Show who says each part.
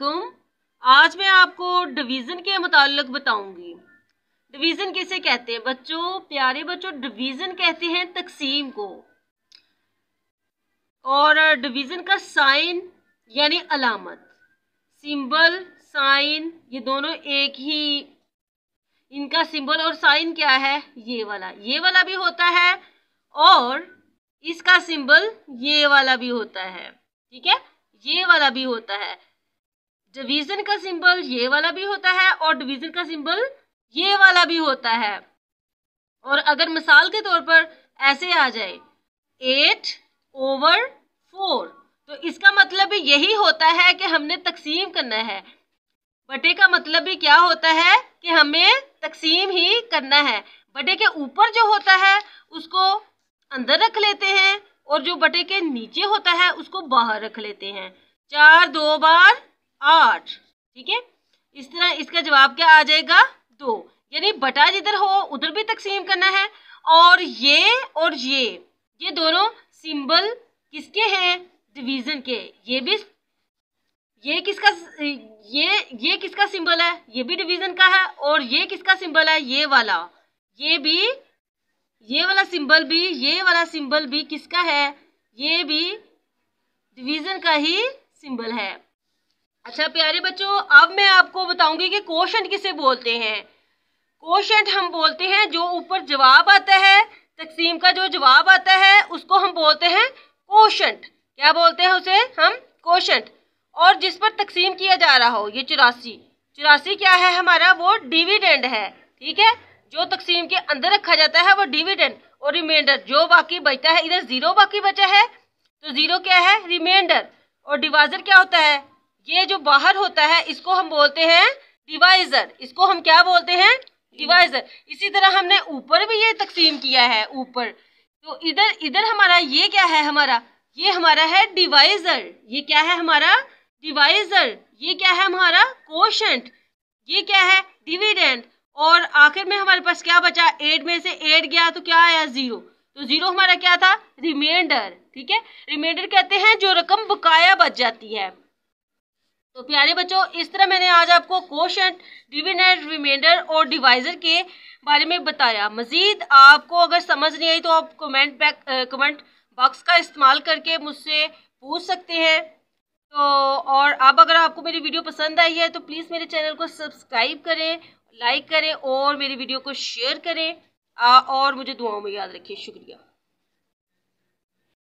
Speaker 1: कुम आज मैं आपको डिवीज़न के मुतालक बताऊंगी डिवीज़न किसे कहते हैं बच्चों प्यारे बच्चों डिवीज़न कहते हैं तकसीम को और डिवीज़न का साइन यानी अलामत सिंबल साइन ये दोनों एक ही इनका सिंबल और साइन क्या है ये वाला ये वाला भी होता है और इसका सिंबल ये वाला भी होता है ठीक है ये वाला भी होता है डिवीजन का सिंबल ये वाला भी होता है और डिवीजन का सिंबल ये वाला भी होता है और अगर मिसाल के तौर पर ऐसे आ जाए एट ओवर फोर तो इसका मतलब भी यही होता है कि हमने तकसीम करना है बटे का मतलब भी क्या होता है कि हमें तकसीम ही करना है बटे के ऊपर जो होता है उसको अंदर रख लेते हैं और जो बटे के नीचे होता है उसको बाहर रख लेते हैं चार दो बार आठ ठीक है इस तरह इसका जवाब क्या आ जाएगा दो यानी बटा जिधर हो उधर भी तकसीम करना है और ये और ये ये दोनों सिंबल किसके हैं डिवीजन के ये भी ये किसका ये ये किसका सिंबल है ये भी डिवीजन का है और ये किसका सिंबल है ये वाला ये भी ये वाला सिंबल भी ये वाला सिंबल भी किसका है ये भी डिवीजन का ही सिंबल है अच्छा प्यारे बच्चों अब मैं आपको बताऊंगी कि क्वेश्चन किसे बोलते हैं क्वेश्चन हम बोलते हैं जो ऊपर जवाब आता है तकसीम का जो जवाब आता है उसको हम बोलते हैं क्वेश्चन क्या बोलते हैं उसे हम क्वेश्चन और जिस पर तकसीम किया जा रहा हो ये चौरासी चौरासी क्या है हमारा वो डिविडेंड है ठीक है जो तकसीम के अंदर रखा जाता है वो डिविडेंड और रिमाइंडर जो बाकी बचता है इधर ज़ीरो बाकी बचा है तो ज़ीरो क्या है रिमाइंडर और डिवाइजर क्या होता है ये जो बाहर होता है इसको हम बोलते हैं डिवाइजर इसको हम क्या बोलते हैं डिवाइजर इसी तरह हमने ऊपर भी ये तकसीम किया है ऊपर तो इधर इधर हमारा ये क्या है हमारा ये हमारा है डिवाइजर ये क्या है हमारा डिवाइजर ये क्या है हमारा कोशंट ये क्या है डिविडेंड और आखिर में हमारे पास क्या बचा एट में से एट गया तो क्या आया जीरो तो जीरो हमारा क्या था रिमाइंडर ठीक है रिमाइंडर कहते हैं जो रकम बकाया बच जाती है तो प्यारे बच्चों इस तरह मैंने आज आपको क्वेश्चन डिविडेंड रिमाइंडर और डिवाइजर के बारे में बताया मज़ीद आपको अगर समझ नहीं आई तो आप कमेंट बैक कमेंट बॉक्स का इस्तेमाल करके मुझसे पूछ सकते हैं तो और अब अगर आपको मेरी वीडियो पसंद आई है तो प्लीज़ मेरे चैनल को सब्सक्राइब करें लाइक करें और मेरी वीडियो को शेयर करें आ, और मुझे दुआओं में याद रखिए शुक्रिया